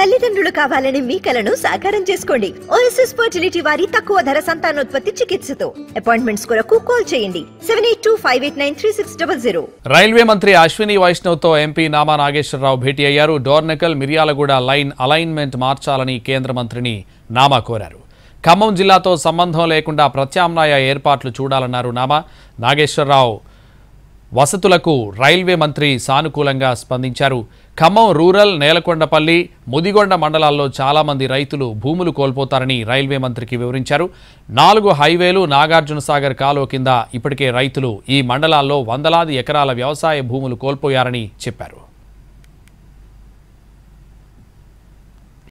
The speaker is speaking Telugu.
తల్లిదండ్రులు కావాలని మీ కలను సాకారం చేసుకోండి ఓఎస్ఎస్ ఫర్టిలిటీ వారి తక్కువ ధర సంతానోత్పత్తి చికిత్సతో అపాయింట్మెంట్స్ కొరకు కాల్ చేయండి seven eight two five eight nine three six double zero railway మంత్రి అశ్విని వైష్ణవ్ తో ఎంపీ నామా నాగేశ్వరరావు భేటీ అయ్యారు డోర్నకల్ మిర్యాలగూడ లైన్ అలైన్మెంట్ మార్చాలని కేంద్ర మంత్రిని నామా కోరారు ఖమ్మం జిల్లాతో సంబంధం లేకుండా ప్రత్యామ్నాయ ఏర్పాట్లు చూడాలన్నారు నామా నాగేశ్వరరావు వసతులకు రైల్వే మంత్రి సానుకూలంగా స్పందించారు ఖమ్మం రూరల్ నేలకొండపల్లి ముదిగొండ మండలాల్లో చాలామంది రైతులు భూములు కోల్పోతారని రైల్వే మంత్రికి వివరించారు నాలుగు హైవేలు నాగార్జున సాగర్ కాలువ కింద ఇప్పటికే రైతులు ఈ మండలాల్లో వందలాది ఎకరాల వ్యవసాయ భూములు కోల్పోయారని చెప్పారు